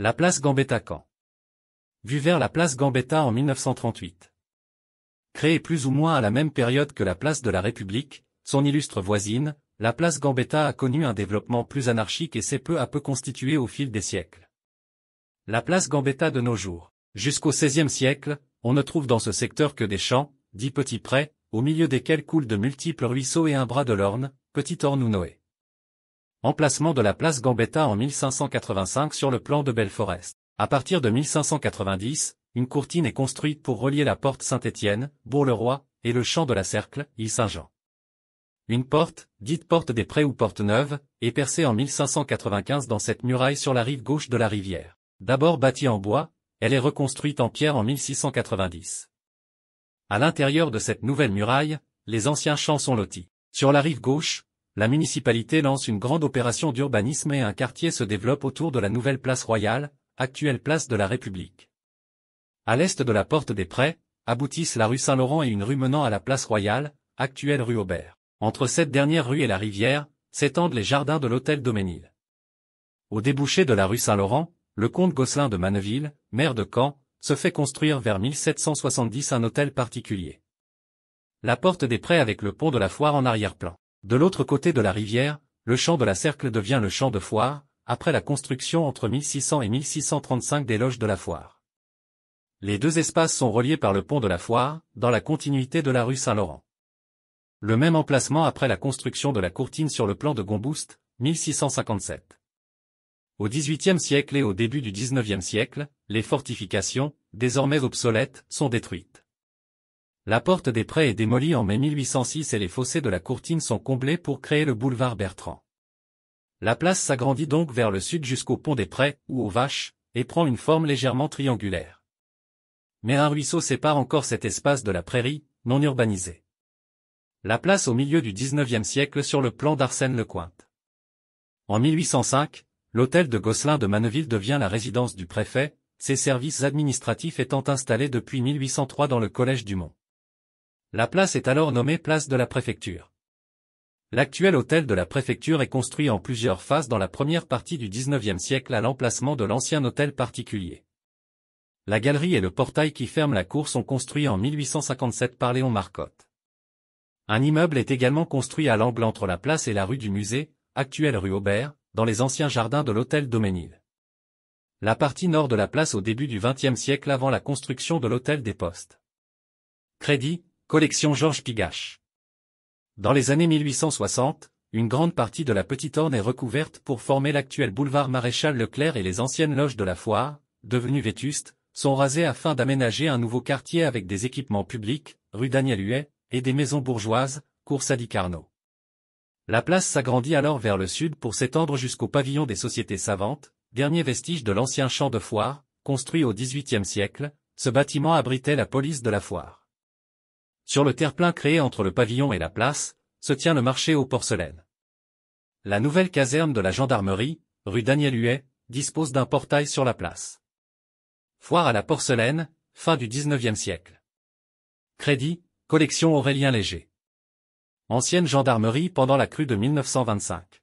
La place Gambetta Caen. Vue vers la place Gambetta en 1938. Créée plus ou moins à la même période que la place de la République, son illustre voisine, la place Gambetta a connu un développement plus anarchique et s'est peu à peu constituée au fil des siècles. La place Gambetta de nos jours. Jusqu'au XVIe siècle, on ne trouve dans ce secteur que des champs, dix petits prés, au milieu desquels coulent de multiples ruisseaux et un bras de l'Orne, petit orne ou noé. Emplacement de la place Gambetta en 1585 sur le plan de Belleforest. À partir de 1590, une courtine est construite pour relier la porte Saint-Étienne, Bourg-le-Roi, et le champ de la Cercle, île Saint-Jean. Une porte, dite porte des Prés ou porte neuve, est percée en 1595 dans cette muraille sur la rive gauche de la rivière. D'abord bâtie en bois, elle est reconstruite en pierre en 1690. À l'intérieur de cette nouvelle muraille, les anciens champs sont lotis. Sur la rive gauche, la municipalité lance une grande opération d'urbanisme et un quartier se développe autour de la nouvelle place royale, actuelle place de la République. À l'est de la porte des Prés, aboutissent la rue Saint-Laurent et une rue menant à la place royale, actuelle rue Aubert. Entre cette dernière rue et la rivière, s'étendent les jardins de l'hôtel Doménil. Au débouché de la rue Saint-Laurent, le comte Gosselin de Maneville, maire de Caen, se fait construire vers 1770 un hôtel particulier. La porte des Prés avec le pont de la Foire en arrière-plan. De l'autre côté de la rivière, le champ de la Cercle devient le champ de foire, après la construction entre 1600 et 1635 des loges de la foire. Les deux espaces sont reliés par le pont de la foire, dans la continuité de la rue Saint-Laurent. Le même emplacement après la construction de la courtine sur le plan de Gomboust, 1657. Au XVIIIe siècle et au début du XIXe siècle, les fortifications, désormais obsolètes, sont détruites. La porte des Prés est démolie en mai 1806 et les fossés de la Courtine sont comblés pour créer le boulevard Bertrand. La place s'agrandit donc vers le sud jusqu'au pont des Prés, ou aux Vaches, et prend une forme légèrement triangulaire. Mais un ruisseau sépare encore cet espace de la prairie, non urbanisée. La place au milieu du XIXe siècle sur le plan d'Arsène Lecointe. En 1805, l'hôtel de Gosselin de Maneville devient la résidence du préfet, ses services administratifs étant installés depuis 1803 dans le Collège du Mont. La place est alors nommée place de la préfecture. L'actuel hôtel de la préfecture est construit en plusieurs phases dans la première partie du XIXe siècle à l'emplacement de l'ancien hôtel particulier. La galerie et le portail qui ferment la cour sont construits en 1857 par Léon Marcotte. Un immeuble est également construit à l'angle entre la place et la rue du musée, actuelle rue Aubert, dans les anciens jardins de l'hôtel Doménil. La partie nord de la place au début du XXe siècle avant la construction de l'hôtel des Postes. Crédit, Collection Georges Pigache. Dans les années 1860, une grande partie de la Petite Orne est recouverte pour former l'actuel boulevard Maréchal Leclerc et les anciennes loges de la Foire, devenues vétustes, sont rasées afin d'aménager un nouveau quartier avec des équipements publics, rue Daniel Huet, et des maisons bourgeoises, cours Carnot. La place s'agrandit alors vers le sud pour s'étendre jusqu'au pavillon des sociétés savantes, dernier vestige de l'ancien champ de foire, construit au XVIIIe siècle, ce bâtiment abritait la police de la foire. Sur le terre-plein créé entre le pavillon et la place, se tient le marché aux porcelaines. La nouvelle caserne de la gendarmerie, rue Daniel Huet, dispose d'un portail sur la place. Foire à la porcelaine, fin du XIXe siècle. Crédit, collection Aurélien Léger. Ancienne gendarmerie pendant la crue de 1925.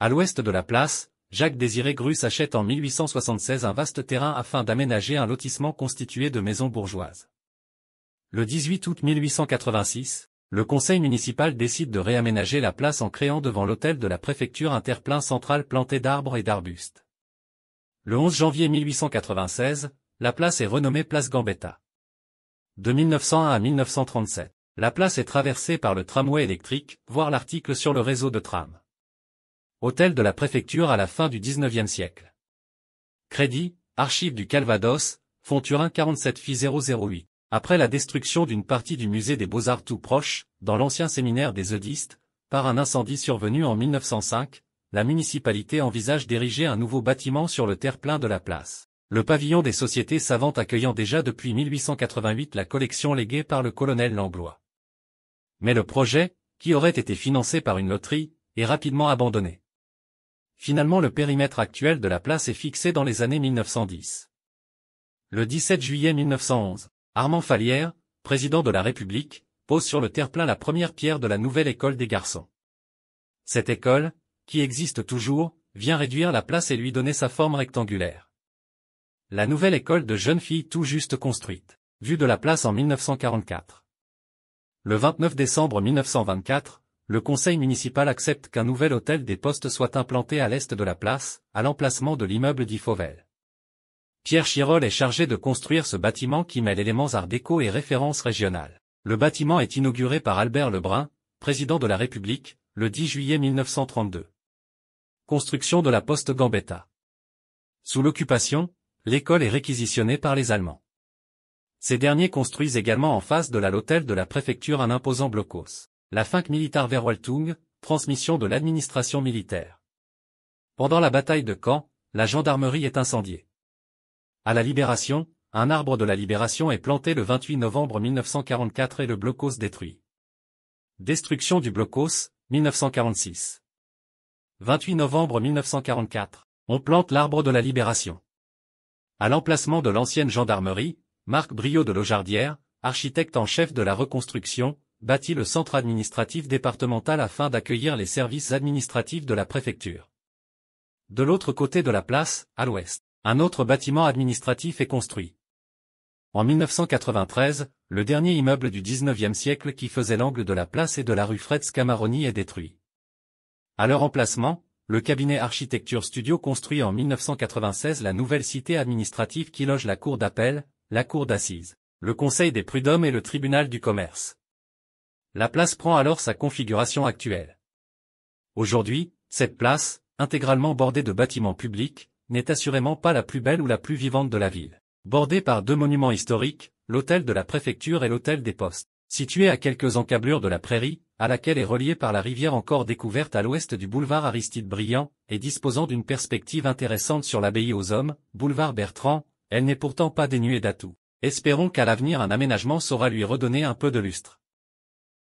À l'ouest de la place, Jacques-Désiré Grus s'achète en 1876 un vaste terrain afin d'aménager un lotissement constitué de maisons bourgeoises. Le 18 août 1886, le conseil municipal décide de réaménager la place en créant devant l'hôtel de la préfecture un terre-plein central planté d'arbres et d'arbustes. Le 11 janvier 1896, la place est renommée place Gambetta. De 1901 à 1937, la place est traversée par le tramway électrique, voir l'article sur le réseau de tram. Hôtel de la préfecture à la fin du 19e siècle. Crédit, Archives du Calvados, Fonturin 47 f 008. Après la destruction d'une partie du musée des Beaux-Arts tout proche, dans l'ancien séminaire des Eudistes, par un incendie survenu en 1905, la municipalité envisage d'ériger un nouveau bâtiment sur le terre-plein de la place. Le pavillon des sociétés savantes accueillant déjà depuis 1888 la collection léguée par le colonel Langlois. Mais le projet, qui aurait été financé par une loterie, est rapidement abandonné. Finalement le périmètre actuel de la place est fixé dans les années 1910. Le 17 juillet 1911, Armand Falière, président de la République, pose sur le terre-plein la première pierre de la nouvelle école des garçons. Cette école, qui existe toujours, vient réduire la place et lui donner sa forme rectangulaire. La nouvelle école de jeunes filles tout juste construite, vue de la place en 1944. Le 29 décembre 1924, le conseil municipal accepte qu'un nouvel hôtel des postes soit implanté à l'est de la place, à l'emplacement de l'immeuble dit Fauvel. Pierre Chirol est chargé de construire ce bâtiment qui mêle éléments art déco et références régionales. Le bâtiment est inauguré par Albert Lebrun, président de la République, le 10 juillet 1932. Construction de la poste Gambetta. Sous l'occupation, l'école est réquisitionnée par les Allemands. Ces derniers construisent également en face de la l'hôtel de la préfecture un imposant blocos. La Fink militaire Verwaltung, transmission de l'administration militaire. Pendant la bataille de Caen, la gendarmerie est incendiée. À la Libération, un arbre de la Libération est planté le 28 novembre 1944 et le blocos détruit. Destruction du blocos, 1946. 28 novembre 1944. On plante l'arbre de la Libération. À l'emplacement de l'ancienne gendarmerie, Marc Brio de Lojardière, architecte en chef de la reconstruction, bâtit le centre administratif départemental afin d'accueillir les services administratifs de la préfecture. De l'autre côté de la place, à l'ouest, un autre bâtiment administratif est construit. En 1993, le dernier immeuble du 19e siècle qui faisait l'angle de la place et de la rue Fred Scamaroni est détruit. À leur emplacement, le cabinet Architecture Studio construit en 1996 la nouvelle cité administrative qui loge la cour d'appel, la cour d'assises, le conseil des prud'hommes et le tribunal du commerce. La place prend alors sa configuration actuelle. Aujourd'hui, cette place, intégralement bordée de bâtiments publics, n'est assurément pas la plus belle ou la plus vivante de la ville. Bordée par deux monuments historiques, l'hôtel de la préfecture et l'hôtel des postes, Située à quelques encablures de la prairie, à laquelle est reliée par la rivière encore découverte à l'ouest du boulevard Aristide Briand, et disposant d'une perspective intéressante sur l'abbaye aux hommes, boulevard Bertrand, elle n'est pourtant pas dénuée d'atouts. Espérons qu'à l'avenir un aménagement saura lui redonner un peu de lustre.